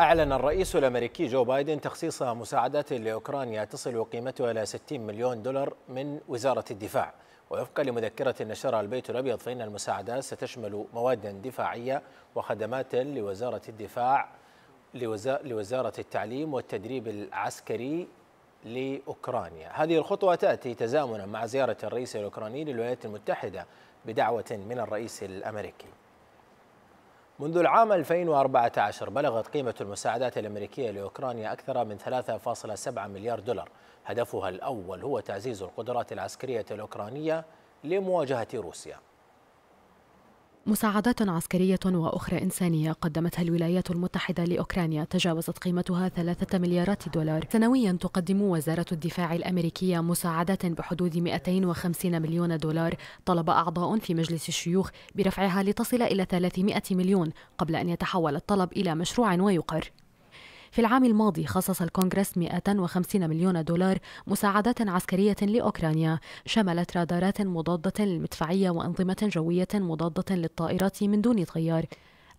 أعلن الرئيس الأمريكي جو بايدن تخصيص مساعدات لأوكرانيا تصل قيمتها إلى 60 مليون دولار من وزارة الدفاع ووفقا لمذكرة نشرها البيت الأبيض فإن المساعدات ستشمل مواد دفاعية وخدمات لوزارة الدفاع لوزارة التعليم والتدريب العسكري لأوكرانيا هذه الخطوة تأتي تزامنا مع زيارة الرئيس الأوكراني للولايات المتحدة بدعوة من الرئيس الأمريكي منذ العام 2014 بلغت قيمة المساعدات الأمريكية لأوكرانيا أكثر من 3.7 مليار دولار هدفها الأول هو تعزيز القدرات العسكرية الأوكرانية لمواجهة روسيا مساعدات عسكرية وأخرى إنسانية قدمتها الولايات المتحدة لأوكرانيا تجاوزت قيمتها ثلاثة مليارات دولار سنويا تقدم وزارة الدفاع الأمريكية مساعدات بحدود 250 مليون دولار طلب أعضاء في مجلس الشيوخ برفعها لتصل إلى 300 مليون قبل أن يتحول الطلب إلى مشروع ويقر في العام الماضي خصص الكونغرس 150 مليون دولار مساعدات عسكرية لأوكرانيا شملت رادارات مضادة للمدفعية وأنظمة جوية مضادة للطائرات من دون طيار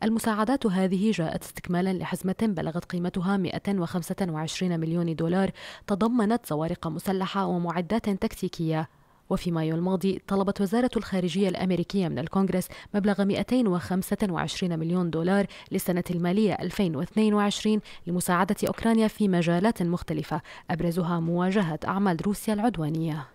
المساعدات هذه جاءت استكمالا لحزمة بلغت قيمتها 125 مليون دولار تضمنت زوارق مسلحة ومعدات تكتيكية وفي مايو الماضي طلبت وزارة الخارجية الأمريكية من الكونغرس مبلغ 225 مليون دولار للسنة المالية 2022 لمساعدة أوكرانيا في مجالات مختلفة أبرزها مواجهة أعمال روسيا العدوانية